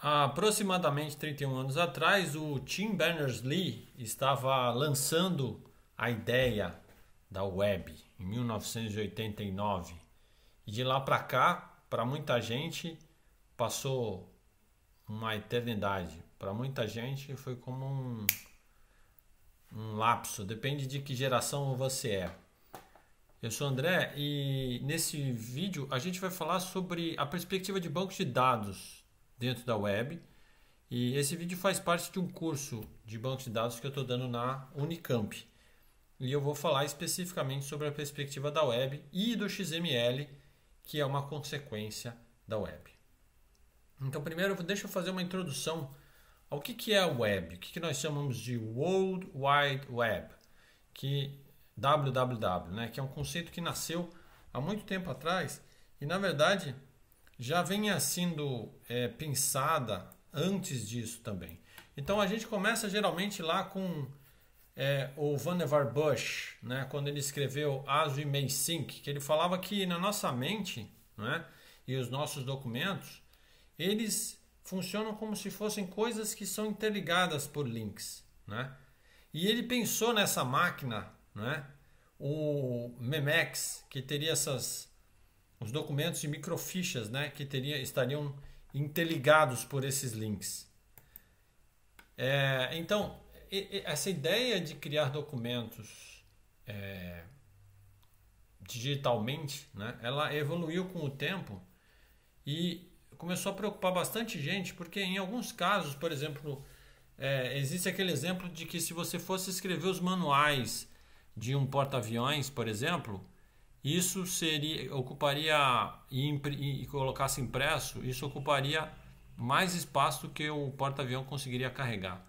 Há aproximadamente 31 anos atrás, o Tim Berners-Lee estava lançando a ideia da web em 1989. E de lá para cá, para muita gente, passou uma eternidade. Para muita gente, foi como um, um lapso, depende de que geração você é. Eu sou André e nesse vídeo a gente vai falar sobre a perspectiva de bancos de dados dentro da web. E esse vídeo faz parte de um curso de banco de dados que eu estou dando na Unicamp. E eu vou falar especificamente sobre a perspectiva da web e do XML, que é uma consequência da web. Então, primeiro, deixa eu fazer uma introdução ao que, que é a web, o que, que nós chamamos de World Wide Web, que www, né, que é um conceito que nasceu há muito tempo atrás e, na verdade, já venha sendo é, pensada antes disso também. Então a gente começa geralmente lá com é, o Vannevar Bush, né, quando ele escreveu Aso e Meisink, que ele falava que na nossa mente né, e os nossos documentos, eles funcionam como se fossem coisas que são interligadas por links. Né? E ele pensou nessa máquina, né, o Memex, que teria essas os documentos e microfichas né, que teria, estariam interligados por esses links. É, então, essa ideia de criar documentos é, digitalmente, né, ela evoluiu com o tempo e começou a preocupar bastante gente, porque em alguns casos, por exemplo, é, existe aquele exemplo de que se você fosse escrever os manuais de um porta-aviões, por exemplo, isso seria, ocuparia e, e colocasse impresso, isso ocuparia mais espaço do que o porta-avião conseguiria carregar.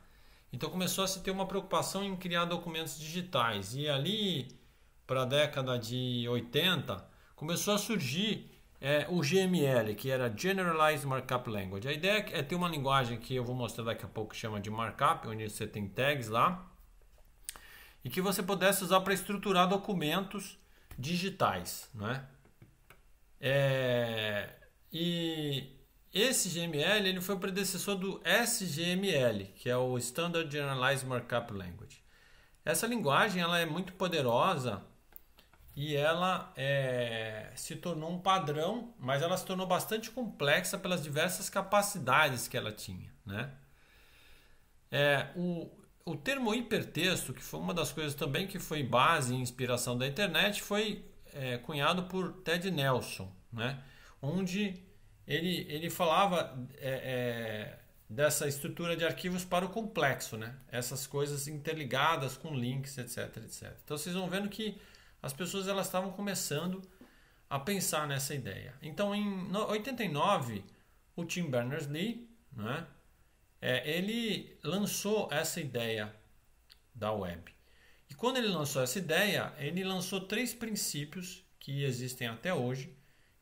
Então começou a se ter uma preocupação em criar documentos digitais. E ali, para a década de 80, começou a surgir é, o GML, que era Generalized Markup Language. A ideia é ter uma linguagem que eu vou mostrar daqui a pouco que chama de markup, onde você tem tags lá, e que você pudesse usar para estruturar documentos digitais, não é? é e esse GML ele foi o predecessor do SGML, que é o Standard Generalized Markup Language. Essa linguagem ela é muito poderosa e ela é, se tornou um padrão, mas ela se tornou bastante complexa pelas diversas capacidades que ela tinha, né? É, o o termo hipertexto, que foi uma das coisas também que foi base e inspiração da internet, foi é, cunhado por Ted Nelson, né? onde ele, ele falava é, é, dessa estrutura de arquivos para o complexo, né? essas coisas interligadas com links, etc, etc. Então vocês vão vendo que as pessoas elas estavam começando a pensar nessa ideia. Então em 89, o Tim Berners-Lee, né? é, ele lançou essa ideia da web. E quando ele lançou essa ideia, ele lançou três princípios que existem até hoje,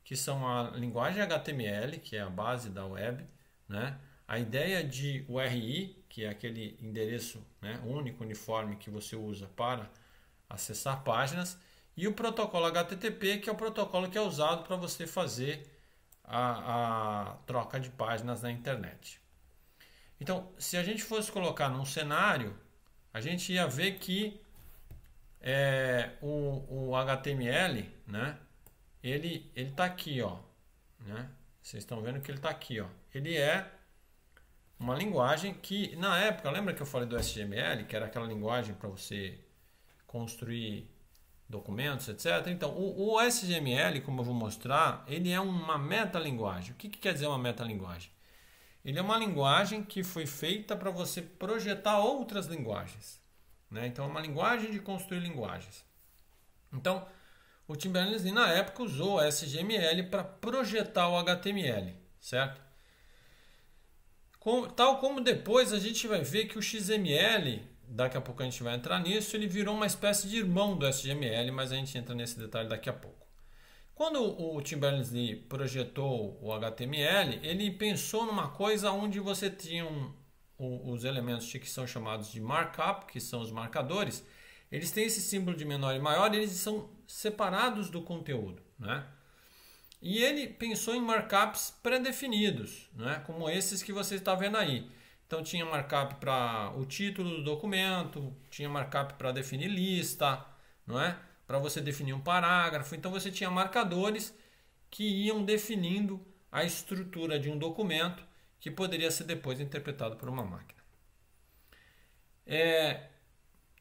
que são a linguagem HTML, que é a base da web, né? a ideia de URI, que é aquele endereço né, único, uniforme que você usa para acessar páginas, e o protocolo HTTP, que é o protocolo que é usado para você fazer a, a troca de páginas na internet. Então, se a gente fosse colocar num cenário, a gente ia ver que é, o, o HTML, né? Ele ele está aqui, ó, né? Vocês estão vendo que ele está aqui, ó. Ele é uma linguagem que na época, lembra que eu falei do HTML, que era aquela linguagem para você construir documentos, etc. Então, o, o SGML, como eu vou mostrar, ele é uma metalinguagem. O que, que quer dizer uma metalinguagem? Ele é uma linguagem que foi feita para você projetar outras linguagens. Né? Então, é uma linguagem de construir linguagens. Então, o Tim Berners-Lee, na época, usou a SGML para projetar o HTML, certo? Com, tal como depois a gente vai ver que o XML, daqui a pouco a gente vai entrar nisso, ele virou uma espécie de irmão do SGML, mas a gente entra nesse detalhe daqui a pouco. Quando o Tim Berners-Lee projetou o HTML, ele pensou numa coisa onde você tinha um, um, os elementos que são chamados de markup, que são os marcadores, eles têm esse símbolo de menor e maior, eles são separados do conteúdo, né? E ele pensou em markups pré-definidos, né? como esses que você está vendo aí. Então tinha markup para o título do documento, tinha markup para definir lista, não é? para você definir um parágrafo. Então você tinha marcadores que iam definindo a estrutura de um documento que poderia ser depois interpretado por uma máquina. É,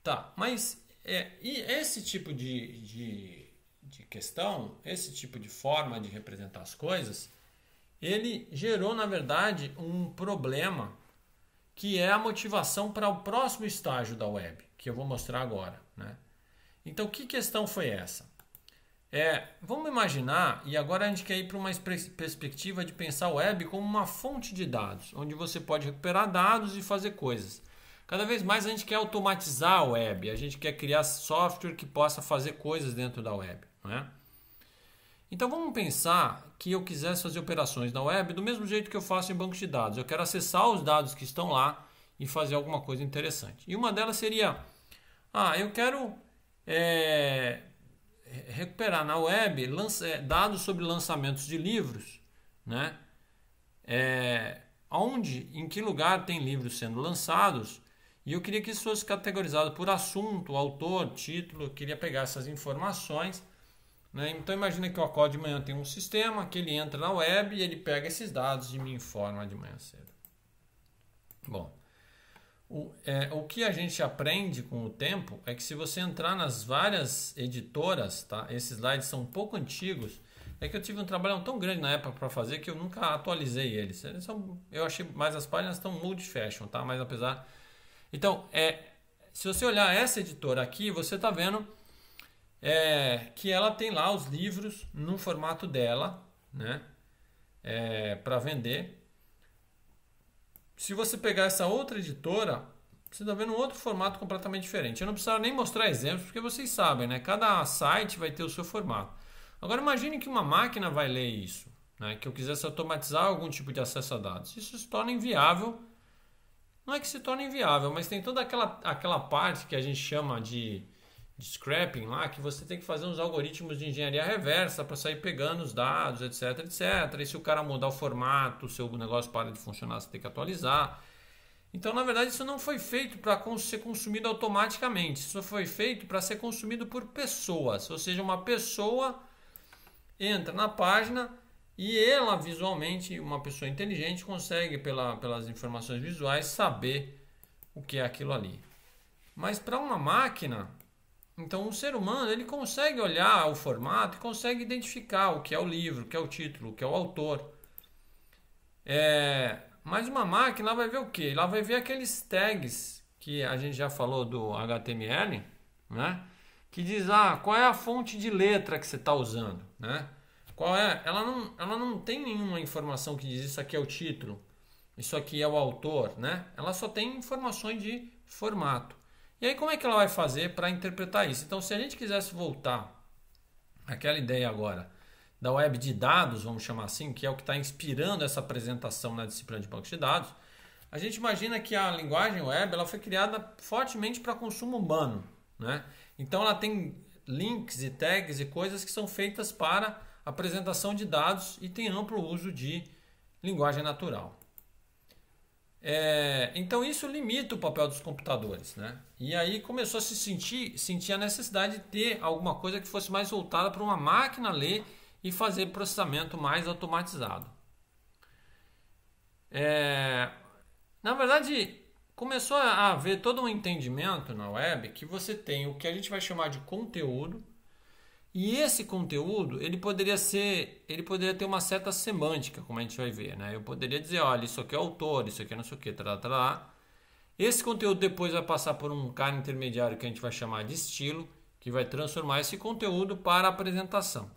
tá, mas é, e esse tipo de, de, de questão, esse tipo de forma de representar as coisas, ele gerou, na verdade, um problema que é a motivação para o próximo estágio da web, que eu vou mostrar agora. Né? Então, que questão foi essa? É, vamos imaginar, e agora a gente quer ir para uma perspectiva de pensar a web como uma fonte de dados, onde você pode recuperar dados e fazer coisas. Cada vez mais a gente quer automatizar a web, a gente quer criar software que possa fazer coisas dentro da web. Não é? Então vamos pensar que eu quisesse fazer operações na web do mesmo jeito que eu faço em bancos de dados. Eu quero acessar os dados que estão lá e fazer alguma coisa interessante. E uma delas seria: ah, eu quero é, recuperar na web lança, é, dados sobre lançamentos de livros, né? É, onde, em que lugar tem livros sendo lançados. E eu queria que isso fosse categorizado por assunto, autor, título, queria pegar essas informações. Né? Então imagina que o Acorde de Manhã tem um sistema que ele entra na web e ele pega esses dados e me informa de manhã cedo. Bom, o, é, o que a gente aprende com o tempo é que se você entrar nas várias editoras, tá? Esses slides são um pouco antigos. É que eu tive um trabalho tão grande na época para fazer que eu nunca atualizei eles. eles são, eu achei mais as páginas estão mood fashion, tá? Mas apesar. Então, é, se você olhar essa editora aqui, você está vendo é, que ela tem lá os livros no formato dela, né? É, para vender. Se você pegar essa outra editora, você está vendo um outro formato completamente diferente. Eu não precisava nem mostrar exemplos, porque vocês sabem, né? Cada site vai ter o seu formato. Agora imagine que uma máquina vai ler isso, né? que eu quisesse automatizar algum tipo de acesso a dados. Isso se torna inviável. Não é que se torna inviável, mas tem toda aquela, aquela parte que a gente chama de de scrapping lá, que você tem que fazer uns algoritmos de engenharia reversa para sair pegando os dados, etc, etc. E se o cara mudar o formato, o seu negócio para de funcionar, você tem que atualizar. Então, na verdade, isso não foi feito para ser consumido automaticamente. Isso foi feito para ser consumido por pessoas. Ou seja, uma pessoa entra na página e ela visualmente, uma pessoa inteligente, consegue, pela, pelas informações visuais, saber o que é aquilo ali. Mas para uma máquina, então, o ser humano ele consegue olhar o formato e consegue identificar o que é o livro, o que é o título, o que é o autor. É, mas uma máquina vai ver o que? Ela vai ver aqueles tags que a gente já falou do HTML, né? Que diz ah, qual é a fonte de letra que você está usando, né? Qual é? Ela não, ela não tem nenhuma informação que diz isso aqui é o título, isso aqui é o autor, né? Ela só tem informações de formato. E aí, como é que ela vai fazer para interpretar isso? Então, se a gente quisesse voltar àquela ideia agora da web de dados, vamos chamar assim, que é o que está inspirando essa apresentação na disciplina de banco de dados, a gente imagina que a linguagem web ela foi criada fortemente para consumo humano. Né? Então, ela tem links e tags e coisas que são feitas para apresentação de dados e tem amplo uso de linguagem natural. É, então isso limita o papel dos computadores, né? E aí começou a se sentir, sentir a necessidade de ter alguma coisa que fosse mais voltada para uma máquina ler e fazer processamento mais automatizado. É, na verdade, começou a haver todo um entendimento na web que você tem o que a gente vai chamar de conteúdo e esse conteúdo, ele poderia ser, ele poderia ter uma certa semântica, como a gente vai ver, né? Eu poderia dizer, olha, isso aqui é autor, isso aqui é não sei o que, tal, tal, tal. Esse conteúdo depois vai passar por um cara intermediário que a gente vai chamar de estilo, que vai transformar esse conteúdo para apresentação.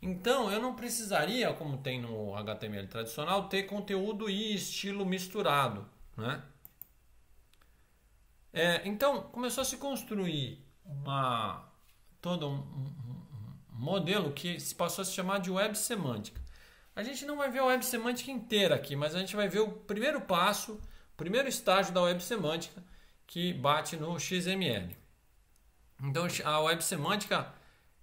Então, eu não precisaria, como tem no HTML tradicional, ter conteúdo e estilo misturado, né? É, então, começou a se construir uma, todo um, modelo que se passou a se chamar de web semântica. A gente não vai ver a web semântica inteira aqui, mas a gente vai ver o primeiro passo, o primeiro estágio da web semântica que bate no XML. Então a web semântica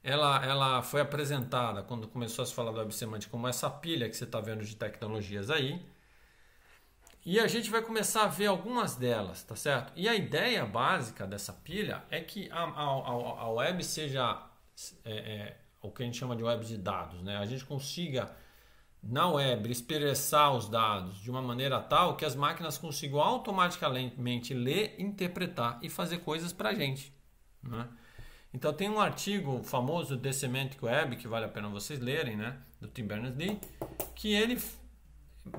ela, ela foi apresentada quando começou a se falar da web semântica como essa pilha que você está vendo de tecnologias aí. E a gente vai começar a ver algumas delas, tá certo? E a ideia básica dessa pilha é que a, a, a web seja é, é, o que a gente chama de web de dados, né? A gente consiga na web expressar os dados de uma maneira tal que as máquinas consigam automaticamente ler, interpretar e fazer coisas para a gente. Né? Então tem um artigo famoso do The Semantic Web que vale a pena vocês lerem, né? do Tim Berners-Lee, que ele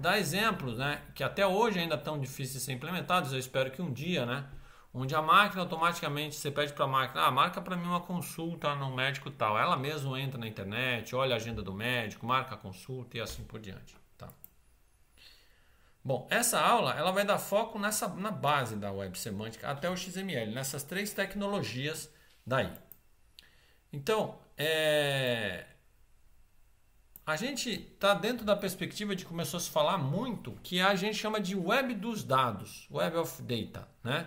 dá exemplos, né? que até hoje ainda estão difíceis de ser implementados. Eu espero que um dia, né? onde a máquina automaticamente você pede para a máquina, ah, marca para mim uma consulta no médico tal. Ela mesma entra na internet, olha a agenda do médico, marca a consulta e assim por diante. Tá? Bom, essa aula ela vai dar foco nessa, na base da web semântica até o XML, nessas três tecnologias daí. Então, é... a gente está dentro da perspectiva de começou a se falar muito que a gente chama de web dos dados, web of data, né?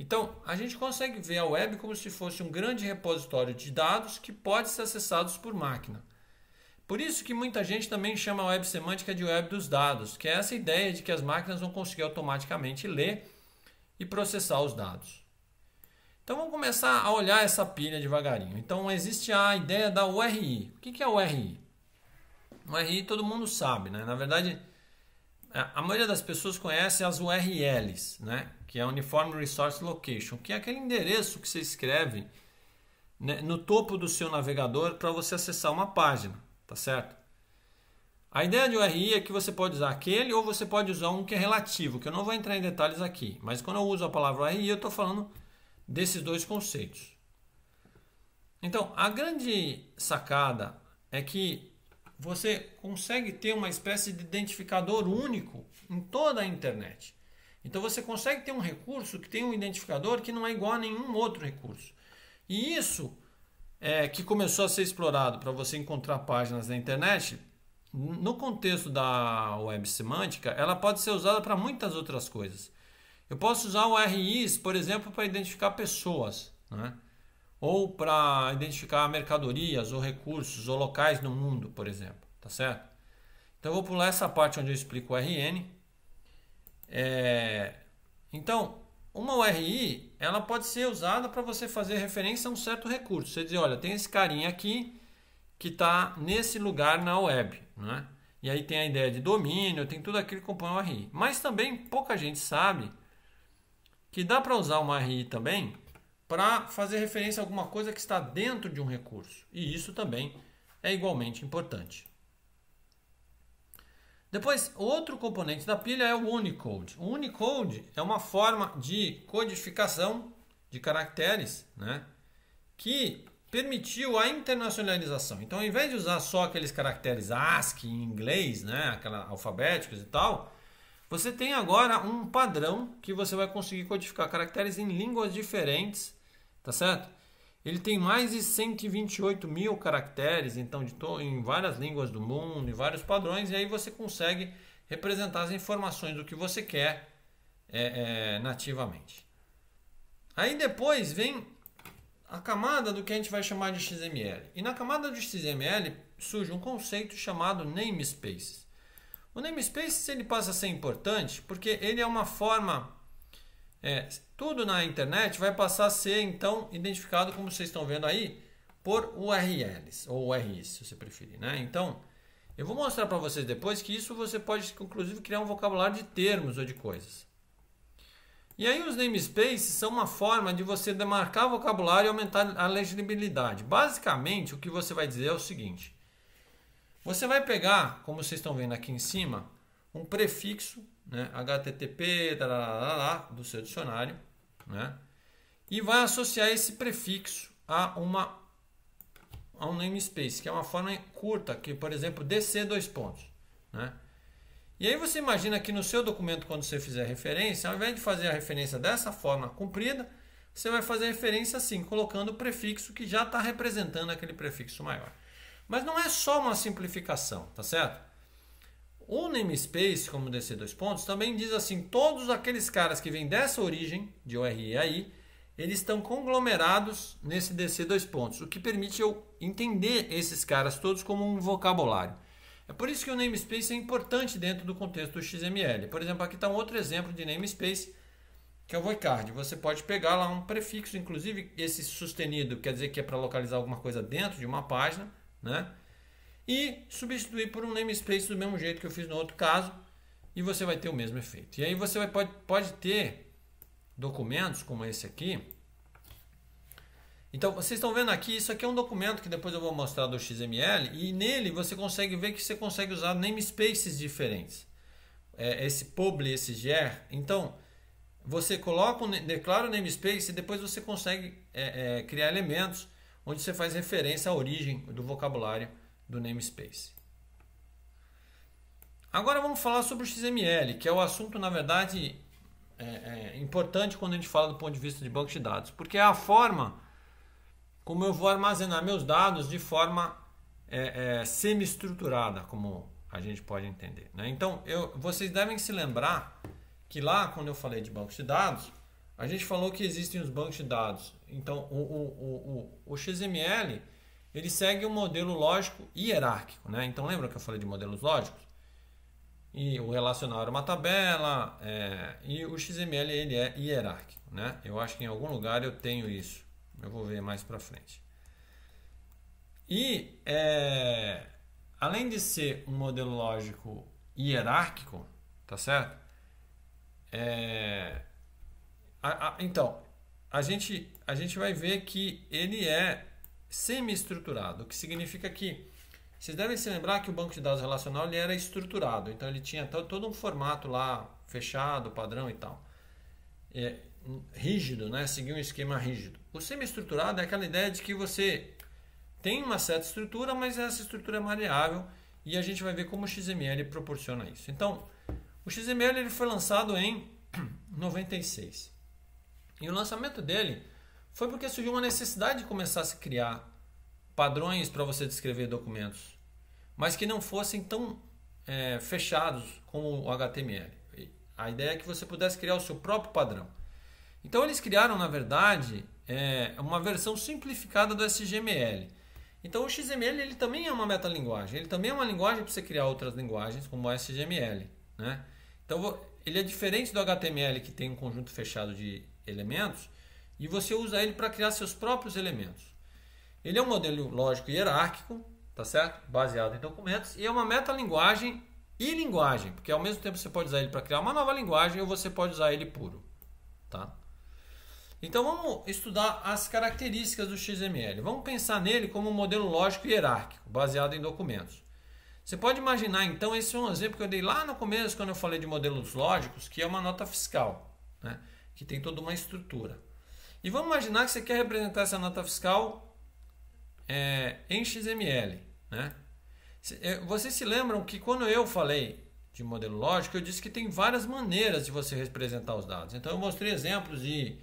Então, a gente consegue ver a web como se fosse um grande repositório de dados que pode ser acessados por máquina. Por isso que muita gente também chama a web semântica de web dos dados, que é essa ideia de que as máquinas vão conseguir automaticamente ler e processar os dados. Então vamos começar a olhar essa pilha devagarinho. Então existe a ideia da URI. O que é a URI? URI todo mundo sabe, né? Na verdade, a maioria das pessoas conhece as URLs, né? que é Uniform Resource Location, que é aquele endereço que você escreve né, no topo do seu navegador para você acessar uma página, tá certo? A ideia de URI é que você pode usar aquele ou você pode usar um que é relativo, que eu não vou entrar em detalhes aqui, mas quando eu uso a palavra URI, eu estou falando desses dois conceitos. Então, a grande sacada é que você consegue ter uma espécie de identificador único em toda a internet. Então você consegue ter um recurso que tem um identificador que não é igual a nenhum outro recurso. E isso é, que começou a ser explorado para você encontrar páginas na internet, no contexto da web semântica, ela pode ser usada para muitas outras coisas. Eu posso usar o RIs, por exemplo, para identificar pessoas, né? ou para identificar mercadorias, ou recursos, ou locais no mundo, por exemplo. Tá certo? Então eu vou pular essa parte onde eu explico o RN é... Então, uma URI, ela pode ser usada para você fazer referência a um certo recurso. Você dizer, olha, tem esse carinha aqui que está nesse lugar na web, né? E aí tem a ideia de domínio, tem tudo aquilo que compõe uma URI. Mas também pouca gente sabe que dá para usar uma URI também para fazer referência a alguma coisa que está dentro de um recurso. E isso também é igualmente importante. Depois, outro componente da pilha é o Unicode. O Unicode é uma forma de codificação de caracteres né, que permitiu a internacionalização. Então, ao invés de usar só aqueles caracteres ASCII em inglês, né, aquela, alfabéticos e tal, você tem agora um padrão que você vai conseguir codificar caracteres em línguas diferentes, tá certo? Ele tem mais de 128 mil caracteres, então, em várias línguas do mundo, em vários padrões, e aí você consegue representar as informações do que você quer é, é, nativamente. Aí depois vem a camada do que a gente vai chamar de XML. E na camada de XML surge um conceito chamado namespace. O namespace ele passa a ser importante porque ele é uma forma é, tudo na internet vai passar a ser, então, identificado, como vocês estão vendo aí, por URLs, ou URIs, se você preferir. Né? Então, eu vou mostrar para vocês depois que isso você pode, inclusive, criar um vocabulário de termos ou de coisas. E aí os namespaces são uma forma de você demarcar vocabulário e aumentar a legibilidade. Basicamente, o que você vai dizer é o seguinte. Você vai pegar, como vocês estão vendo aqui em cima, um prefixo né, http da do seu dicionário, né, e vai associar esse prefixo a uma a um namespace, que é uma forma curta, que por exemplo DC dois pontos, né? E aí você imagina que no seu documento quando você fizer a referência, ao invés de fazer a referência dessa forma comprida, você vai fazer a referência assim, colocando o prefixo que já está representando aquele prefixo maior. Mas não é só uma simplificação, tá certo? O namespace, como DC dois pontos, também diz assim: todos aqueles caras que vêm dessa origem, de URI aí, eles estão conglomerados nesse DC dois pontos, o que permite eu entender esses caras todos como um vocabulário. É por isso que o namespace é importante dentro do contexto do XML. Por exemplo, aqui está um outro exemplo de namespace, que é o voicard. Você pode pegar lá um prefixo, inclusive esse sustenido quer dizer que é para localizar alguma coisa dentro de uma página, né? e substituir por um namespace do mesmo jeito que eu fiz no outro caso e você vai ter o mesmo efeito. E aí você vai, pode, pode ter documentos como esse aqui. Então, vocês estão vendo aqui, isso aqui é um documento que depois eu vou mostrar do XML e nele você consegue ver que você consegue usar namespaces diferentes. É, esse publi, esse ger. Então, você coloca, declara o namespace e depois você consegue é, é, criar elementos onde você faz referência à origem do vocabulário do namespace. Agora vamos falar sobre o XML, que é o assunto, na verdade, é, é importante quando a gente fala do ponto de vista de banco de dados, porque é a forma como eu vou armazenar meus dados de forma é, é semi-estruturada, como a gente pode entender. Né? Então, eu, vocês devem se lembrar que lá, quando eu falei de bancos de dados, a gente falou que existem os bancos de dados. Então, o, o, o, o XML ele segue um modelo lógico hierárquico. Né? Então, lembra que eu falei de modelos lógicos? E o relacional era uma tabela, é, e o XML ele é hierárquico. Né? Eu acho que em algum lugar eu tenho isso. Eu vou ver mais para frente. E é, além de ser um modelo lógico hierárquico, tá certo? É, a, a, então, a gente, a gente vai ver que ele é semi-estruturado, o que significa que vocês devem se lembrar que o banco de dados relacional ele era estruturado, então ele tinha todo um formato lá fechado, padrão e tal. É, rígido, né? seguia um esquema rígido. O semi-estruturado é aquela ideia de que você tem uma certa estrutura, mas essa estrutura é variável e a gente vai ver como o XML proporciona isso. Então, o XML ele foi lançado em 96. E o lançamento dele foi porque surgiu uma necessidade de começar a se criar padrões para você descrever documentos, mas que não fossem tão é, fechados como o HTML. A ideia é que você pudesse criar o seu próprio padrão. Então eles criaram, na verdade, é, uma versão simplificada do SGML. Então o XML ele também é uma metalinguagem, ele também é uma linguagem para você criar outras linguagens, como o SGML. Né? Então ele é diferente do HTML, que tem um conjunto fechado de elementos, e você usa ele para criar seus próprios elementos. Ele é um modelo lógico hierárquico, tá certo? Baseado em documentos e é uma metalinguagem e linguagem, porque ao mesmo tempo você pode usar ele para criar uma nova linguagem ou você pode usar ele puro, tá? Então vamos estudar as características do XML. Vamos pensar nele como um modelo lógico hierárquico, baseado em documentos. Você pode imaginar então, esse é um exemplo que eu dei lá no começo quando eu falei de modelos lógicos, que é uma nota fiscal, né? que tem toda uma estrutura. E vamos imaginar que você quer representar essa nota fiscal é, em XML. Né? É, vocês se lembram que quando eu falei de modelo lógico, eu disse que tem várias maneiras de você representar os dados. Então eu mostrei exemplos de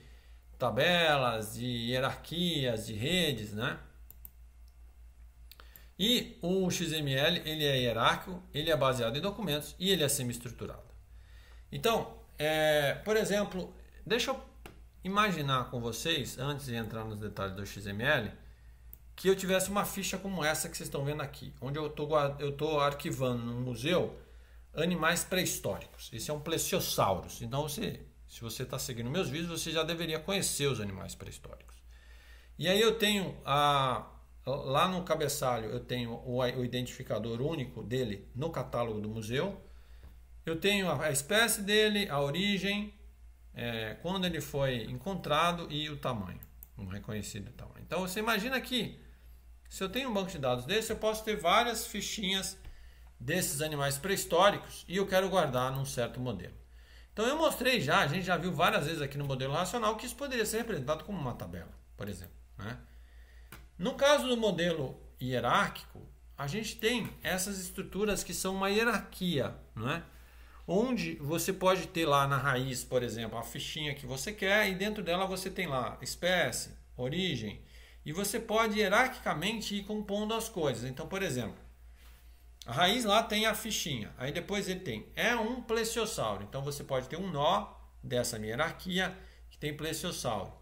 tabelas, de hierarquias, de redes, né? E o XML, ele é hierárquico, ele é baseado em documentos e ele é semi-estruturado. Então, é, por exemplo, deixa eu imaginar com vocês, antes de entrar nos detalhes do XML, que eu tivesse uma ficha como essa que vocês estão vendo aqui, onde eu estou eu tô arquivando no museu animais pré-históricos. Esse é um plesiosaurus. Então, você, se você está seguindo meus vídeos, você já deveria conhecer os animais pré-históricos. E aí eu tenho a, lá no cabeçalho eu tenho o, o identificador único dele no catálogo do museu. Eu tenho a, a espécie dele, a origem, é, quando ele foi encontrado e o tamanho, um reconhecido tamanho. Então você imagina que se eu tenho um banco de dados desse, eu posso ter várias fichinhas desses animais pré-históricos e eu quero guardar num certo modelo. Então eu mostrei já, a gente já viu várias vezes aqui no modelo racional que isso poderia ser representado como uma tabela, por exemplo. Né? No caso do modelo hierárquico, a gente tem essas estruturas que são uma hierarquia, é? onde você pode ter lá na raiz, por exemplo, a fichinha que você quer e dentro dela você tem lá espécie, origem, e você pode hierarquicamente ir compondo as coisas. Então, por exemplo, a raiz lá tem a fichinha. Aí depois ele tem é um plesiossauro. Então você pode ter um nó dessa minha hierarquia que tem plesiossauro.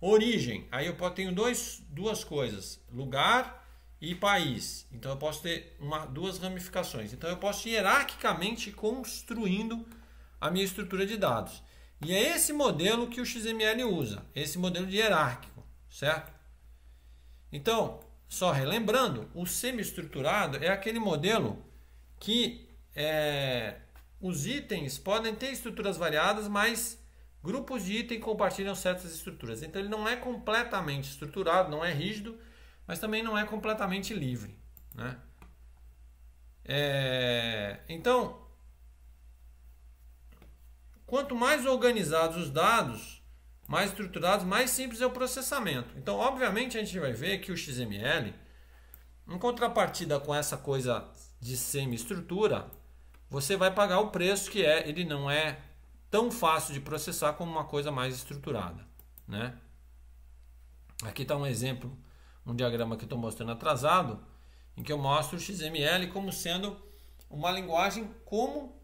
Origem. Aí eu tenho dois, duas coisas: lugar e país. Então eu posso ter uma, duas ramificações. Então eu posso hierarquicamente construindo a minha estrutura de dados. E é esse modelo que o XML usa, esse modelo de hierárquico, certo? Então, só relembrando, o semi-estruturado é aquele modelo que é, os itens podem ter estruturas variadas, mas grupos de itens compartilham certas estruturas. Então ele não é completamente estruturado, não é rígido, mas também não é completamente livre. Né? É, então, quanto mais organizados os dados, mais estruturados, mais simples é o processamento. Então, obviamente, a gente vai ver que o XML, em contrapartida com essa coisa de semi-estrutura, você vai pagar o preço que é, ele não é tão fácil de processar como uma coisa mais estruturada, né? Aqui está um exemplo, um diagrama que estou mostrando atrasado, em que eu mostro o XML como sendo uma linguagem como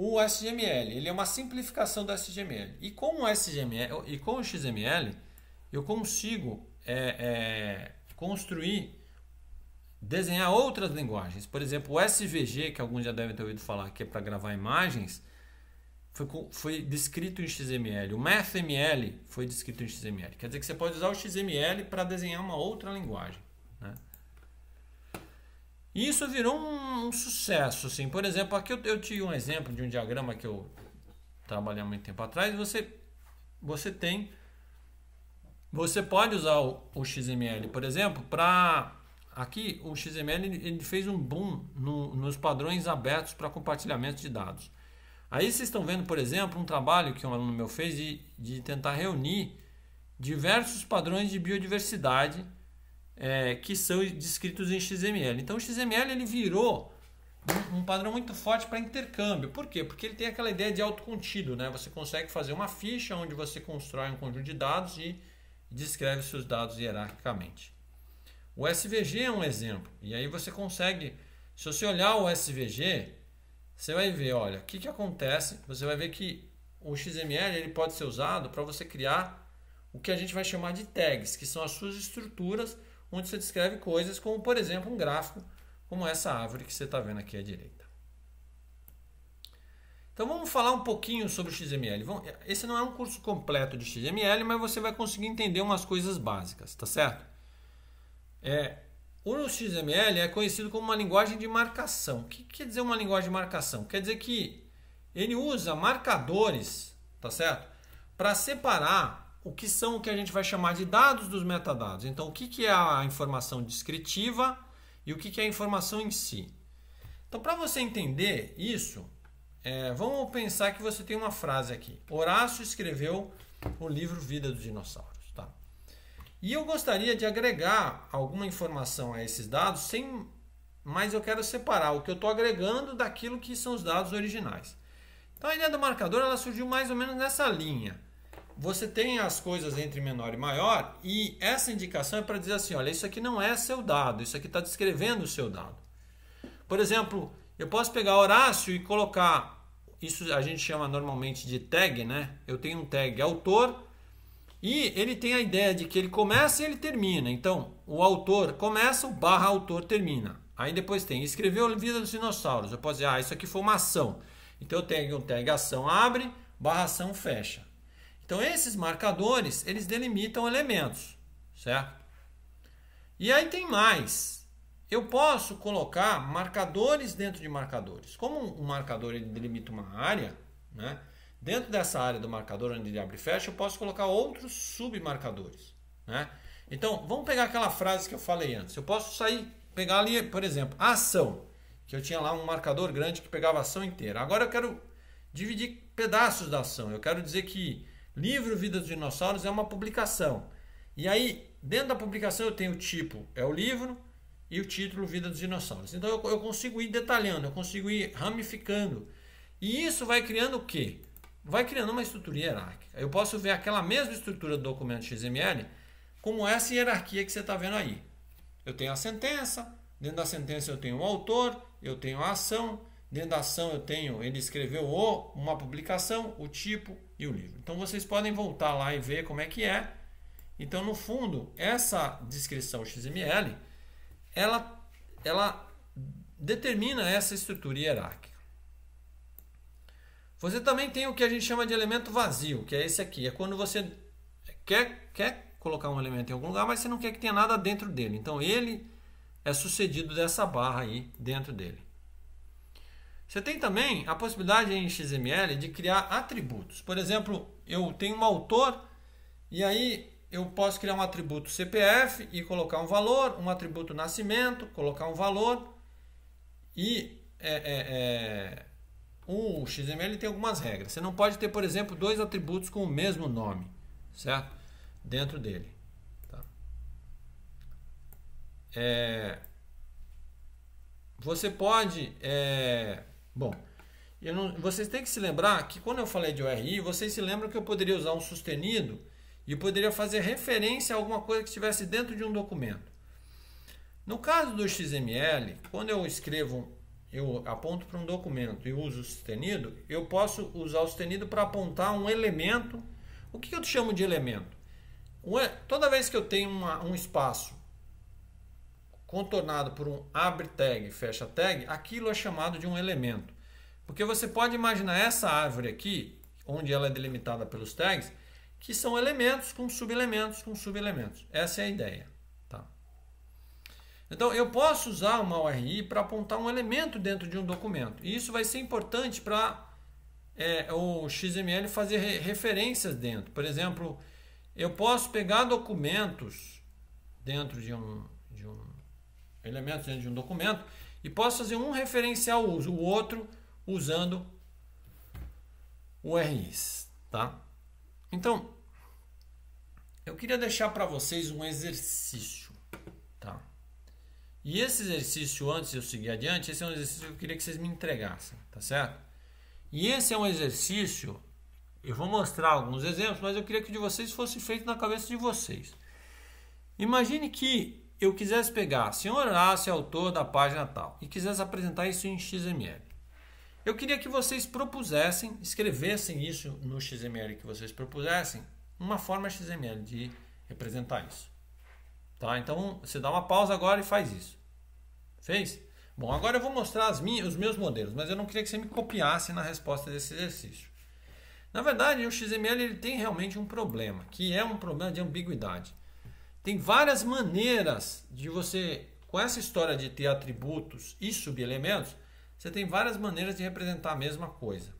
o SGML. Ele é uma simplificação do SGML. E com o SGML e com o XML, eu consigo é, é, construir, desenhar outras linguagens. Por exemplo, o SVG, que alguns já devem ter ouvido falar, que é para gravar imagens, foi, foi descrito em XML. O MathML foi descrito em XML. Quer dizer que você pode usar o XML para desenhar uma outra linguagem. E isso virou um, um sucesso, assim. Por exemplo, aqui eu, eu tive um exemplo de um diagrama que eu trabalhei há muito tempo atrás. Você, você tem... Você pode usar o, o XML, por exemplo, para... Aqui, o XML ele fez um boom no, nos padrões abertos para compartilhamento de dados. Aí vocês estão vendo, por exemplo, um trabalho que um aluno meu fez de, de tentar reunir diversos padrões de biodiversidade é, que são descritos em XML. Então o XML ele virou um padrão muito forte para intercâmbio. Por quê? Porque ele tem aquela ideia de autocontido, né? Você consegue fazer uma ficha onde você constrói um conjunto de dados e descreve seus dados hierarquicamente. O SVG é um exemplo. E aí você consegue, se você olhar o SVG, você vai ver, olha, o que, que acontece? Você vai ver que o XML ele pode ser usado para você criar o que a gente vai chamar de tags, que são as suas estruturas onde você descreve coisas como, por exemplo, um gráfico como essa árvore que você está vendo aqui à direita. Então vamos falar um pouquinho sobre XML. Esse não é um curso completo de XML, mas você vai conseguir entender umas coisas básicas, tá certo? É, o XML é conhecido como uma linguagem de marcação. O que quer dizer uma linguagem de marcação? Quer dizer que ele usa marcadores, tá certo? Para separar o que são o que a gente vai chamar de dados dos metadados. Então, o que, que é a informação descritiva e o que, que é a informação em si. Então, para você entender isso, é, vamos pensar que você tem uma frase aqui. Horácio escreveu o livro Vida dos Dinossauros. Tá? E eu gostaria de agregar alguma informação a esses dados, sem, mas eu quero separar o que eu estou agregando daquilo que são os dados originais. Então, a ideia do marcador ela surgiu mais ou menos nessa linha você tem as coisas entre menor e maior, e essa indicação é para dizer assim: olha, isso aqui não é seu dado, isso aqui está descrevendo o seu dado. Por exemplo, eu posso pegar Horácio e colocar, isso a gente chama normalmente de tag, né? Eu tenho um tag autor e ele tem a ideia de que ele começa e ele termina. Então, o autor começa, o barra autor termina. Aí depois tem escreveu a Vida dos Dinossauros. Eu posso dizer, ah, isso aqui foi uma ação. Então eu tenho um tag ação abre, barra ação fecha. Então esses marcadores, eles delimitam elementos, certo? E aí tem mais. Eu posso colocar marcadores dentro de marcadores. Como um marcador ele delimita uma área, né? Dentro dessa área do marcador onde ele abre e fecha, eu posso colocar outros submarcadores, né? Então, vamos pegar aquela frase que eu falei antes. Eu posso sair, pegar ali, por exemplo, a ação, que eu tinha lá um marcador grande que pegava a ação inteira. Agora eu quero dividir pedaços da ação. Eu quero dizer que Livro Vida dos Dinossauros é uma publicação. E aí, dentro da publicação, eu tenho o tipo, é o livro, e o título Vida dos Dinossauros. Então eu, eu consigo ir detalhando, eu consigo ir ramificando. E isso vai criando o quê? Vai criando uma estrutura hierárquica. Eu posso ver aquela mesma estrutura do documento XML como essa hierarquia que você está vendo aí. Eu tenho a sentença, dentro da sentença eu tenho o autor, eu tenho a ação, Dentro da ação eu tenho, ele escreveu o, uma publicação, o tipo e o livro. Então vocês podem voltar lá e ver como é que é. Então no fundo, essa descrição XML, ela, ela determina essa estrutura hierárquica. Você também tem o que a gente chama de elemento vazio, que é esse aqui. É quando você quer, quer colocar um elemento em algum lugar, mas você não quer que tenha nada dentro dele. Então ele é sucedido dessa barra aí dentro dele. Você tem também a possibilidade em XML de criar atributos. Por exemplo, eu tenho um autor e aí eu posso criar um atributo CPF e colocar um valor, um atributo nascimento, colocar um valor e é, é, é, o XML tem algumas regras. Você não pode ter, por exemplo, dois atributos com o mesmo nome, certo? Dentro dele. Tá? É, você pode é, Bom, não, vocês têm que se lembrar que quando eu falei de URI vocês se lembram que eu poderia usar um sustenido e poderia fazer referência a alguma coisa que estivesse dentro de um documento. No caso do XML, quando eu escrevo, eu aponto para um documento e uso o sustenido, eu posso usar o sustenido para apontar um elemento. O que eu chamo de elemento? Toda vez que eu tenho uma, um espaço contornado por um abre tag, fecha tag, aquilo é chamado de um elemento. Porque você pode imaginar essa árvore aqui, onde ela é delimitada pelos tags, que são elementos com subelementos com subelementos. Essa é a ideia. Tá? Então, eu posso usar uma URI para apontar um elemento dentro de um documento. E isso vai ser importante para é, o XML fazer referências dentro. Por exemplo, eu posso pegar documentos dentro de um, elementos dentro de um documento e posso fazer um referencial uso, o outro usando URIs, tá? Então, eu queria deixar para vocês um exercício, tá? E esse exercício, antes de eu seguir adiante, esse é um exercício que eu queria que vocês me entregassem, tá certo? E esse é um exercício, eu vou mostrar alguns exemplos, mas eu queria que de vocês fosse feito na cabeça de vocês. Imagine que eu quisesse pegar senhor Horácio, autor da página tal, e quisesse apresentar isso em XML, eu queria que vocês propusessem, escrevessem isso no XML que vocês propusessem, uma forma XML de representar isso. Tá? Então você dá uma pausa agora e faz isso. Fez? Bom, agora eu vou mostrar minhas, os meus modelos, mas eu não queria que você me copiasse na resposta desse exercício. Na verdade, o XML ele tem realmente um problema, que é um problema de ambiguidade. Tem várias maneiras de você, com essa história de ter atributos e subelementos, você tem várias maneiras de representar a mesma coisa.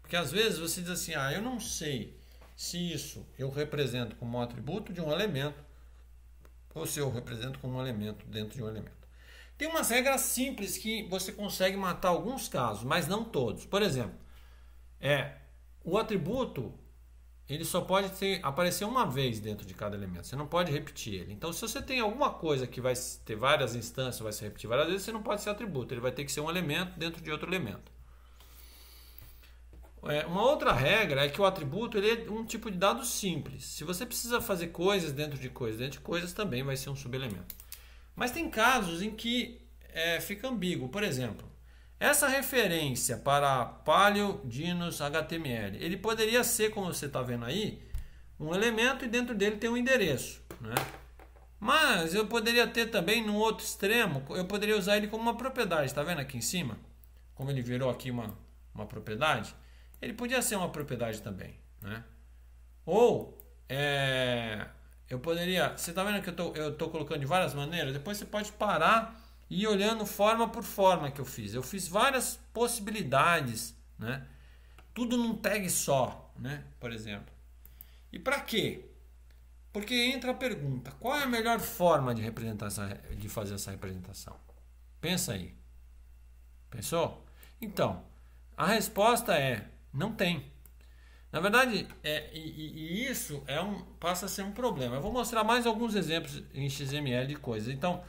Porque às vezes você diz assim: ah, eu não sei se isso eu represento como um atributo de um elemento ou se eu represento como um elemento dentro de um elemento. Tem umas regras simples que você consegue matar alguns casos, mas não todos. Por exemplo, é o atributo ele só pode ter, aparecer uma vez dentro de cada elemento. Você não pode repetir ele. Então, se você tem alguma coisa que vai ter várias instâncias, vai se repetir várias vezes, você não pode ser atributo. Ele vai ter que ser um elemento dentro de outro elemento. É, uma outra regra é que o atributo ele é um tipo de dado simples. Se você precisa fazer coisas dentro de coisas, dentro de coisas também vai ser um subelemento. Mas tem casos em que é, fica ambíguo. Por exemplo, essa referência para palio Dinos HTML, ele poderia ser, como você está vendo aí, um elemento e dentro dele tem um endereço, né? Mas eu poderia ter também no outro extremo, eu poderia usar ele como uma propriedade, está vendo aqui em cima? Como ele virou aqui uma, uma propriedade, ele podia ser uma propriedade também, né? Ou é, eu poderia, você está vendo que eu tô, estou tô colocando de várias maneiras, depois você pode parar e olhando forma por forma que eu fiz. Eu fiz várias possibilidades, né? Tudo num tag só, né? Por exemplo. E para quê? Porque entra a pergunta: qual é a melhor forma de representar essa, de fazer essa representação? Pensa aí. Pensou? Então, a resposta é não tem. Na verdade, é, e, e isso é um, passa a ser um problema. Eu vou mostrar mais alguns exemplos em XML de coisas. Então,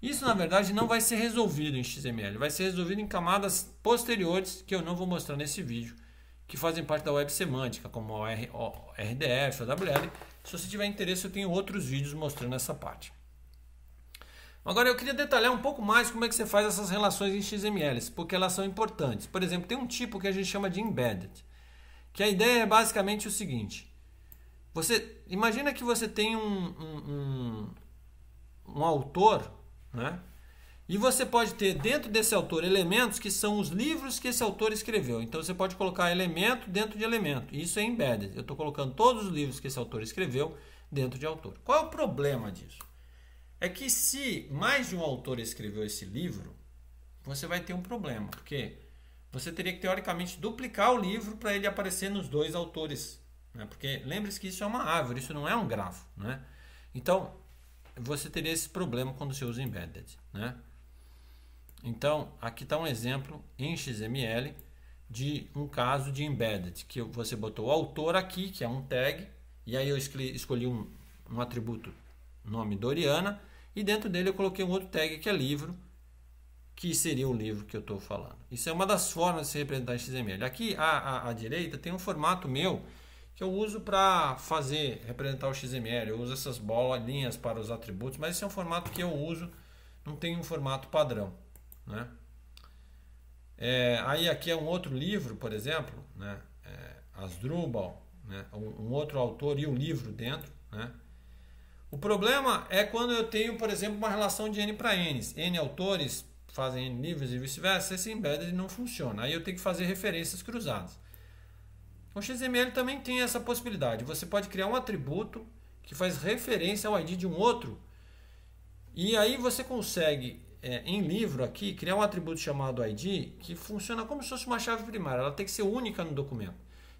isso, na verdade, não vai ser resolvido em XML, vai ser resolvido em camadas posteriores que eu não vou mostrar nesse vídeo, que fazem parte da web semântica, como RDF, WL. Se você tiver interesse, eu tenho outros vídeos mostrando essa parte. Agora eu queria detalhar um pouco mais como é que você faz essas relações em XML, porque elas são importantes. Por exemplo, tem um tipo que a gente chama de embedded, que a ideia é basicamente o seguinte: você imagina que você tem um, um, um, um autor né? E você pode ter dentro desse autor elementos que são os livros que esse autor escreveu. Então você pode colocar elemento dentro de elemento. Isso é embedded. Eu estou colocando todos os livros que esse autor escreveu dentro de autor. Qual é o problema disso? É que se mais de um autor escreveu esse livro, você vai ter um problema, porque você teria que teoricamente duplicar o livro para ele aparecer nos dois autores, né? Porque lembre-se que isso é uma árvore, isso não é um grafo, né? Então, você teria esse problema quando você usa embedded, né? Então, aqui está um exemplo em XML de um caso de embedded, que você botou o autor aqui, que é um tag, e aí eu escolhi um, um atributo nome Doriana, e dentro dele eu coloquei um outro tag que é livro, que seria o livro que eu estou falando. Isso é uma das formas de se representar em XML. Aqui à, à, à direita tem um formato meu que eu uso para fazer, representar o XML. Eu uso essas bolinhas para os atributos, mas esse é um formato que eu uso, não tem um formato padrão. Né? É, aí aqui é um outro livro, por exemplo, né? é, Asdrubal, né? um, um outro autor e o um livro dentro. Né? O problema é quando eu tenho, por exemplo, uma relação de N para N. N autores fazem N livros e vice-versa. Esse embedded não funciona. Aí eu tenho que fazer referências cruzadas. O XML também tem essa possibilidade. Você pode criar um atributo que faz referência ao ID de um outro. E aí você consegue, é, em livro aqui, criar um atributo chamado ID que funciona como se fosse uma chave primária. Ela tem que ser única no documento.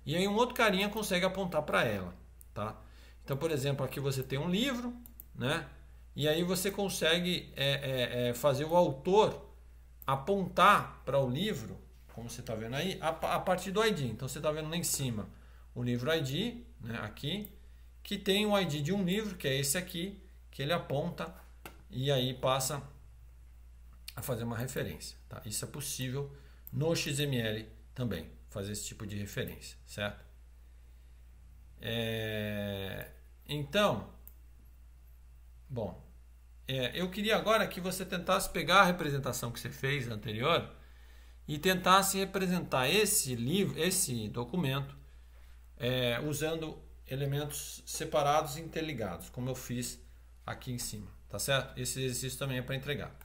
E aí um outro carinha consegue apontar para ela. Tá? Então, por exemplo, aqui você tem um livro, né? E aí você consegue é, é, é fazer o autor apontar para o livro como você está vendo aí, a, a partir do ID. Então você está vendo lá em cima o livro ID, né, aqui, que tem o ID de um livro, que é esse aqui, que ele aponta e aí passa a fazer uma referência. Tá? Isso é possível no XML também, fazer esse tipo de referência, certo? É, então, bom, é, eu queria agora que você tentasse pegar a representação que você fez anterior e tentasse representar esse livro, esse documento, é, usando elementos separados e interligados, como eu fiz aqui em cima, tá certo? Esse exercício também é para entregar.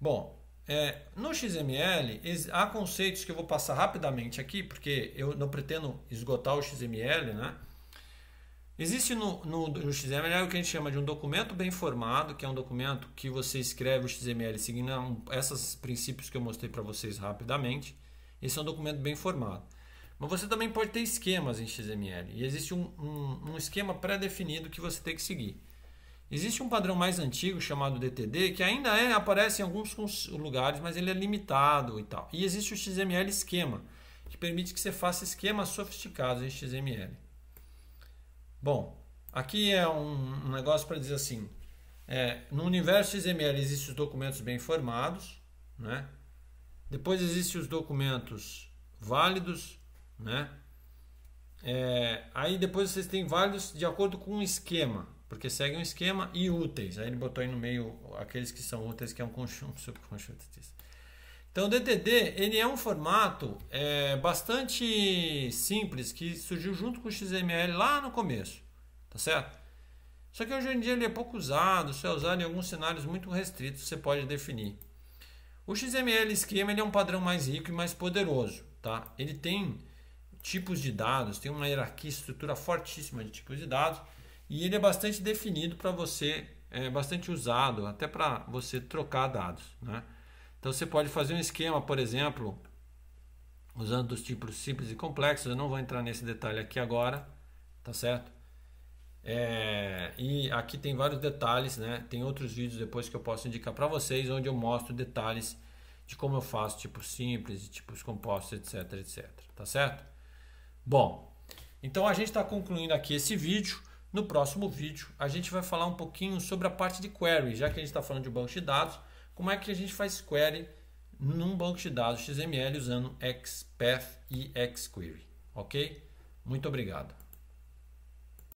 Bom, é, no XML há conceitos que eu vou passar rapidamente aqui, porque eu não pretendo esgotar o XML, né? Existe no, no, no XML o que a gente chama de um documento bem formado, que é um documento que você escreve o XML seguindo é um, esses princípios que eu mostrei para vocês rapidamente. Esse é um documento bem formado. Mas você também pode ter esquemas em XML. E existe um, um, um esquema pré-definido que você tem que seguir. Existe um padrão mais antigo chamado DTD, que ainda é, aparece em alguns lugares, mas ele é limitado e tal. E existe o XML esquema, que permite que você faça esquemas sofisticados em XML. Bom, aqui é um, negócio para dizer assim: é, no universo XML existem os documentos bem formados, né? Depois existem os documentos válidos, né? É, aí depois vocês têm válidos de acordo com um esquema, porque seguem um esquema e úteis. Aí ele botou aí no meio aqueles que são úteis, que é um conjunto disso. Então, o DDD ele é um formato é, bastante simples que surgiu junto com o XML lá no começo, tá certo? Só que hoje em dia ele é pouco usado, se é usado em alguns cenários muito restritos, você pode definir. O XML esquema ele é um padrão mais rico e mais poderoso, tá? Ele tem tipos de dados, tem uma hierarquia, estrutura fortíssima de tipos de dados e ele é bastante definido para você, é bastante usado até para você trocar dados, né? Então você pode fazer um esquema, por exemplo, usando os tipos simples e complexos. Eu não vou entrar nesse detalhe aqui agora, tá certo? É, e aqui tem vários detalhes, né? Tem outros vídeos depois que eu posso indicar para vocês, onde eu mostro detalhes de como eu faço tipos simples, tipos compostos, etc, etc. Tá certo? Bom, então a gente está concluindo aqui esse vídeo. No próximo vídeo, a gente vai falar um pouquinho sobre a parte de query, já que a gente está falando de banco de dados como é que a gente faz query num banco de dados XML usando XPath e XQuery, ok? Muito obrigado.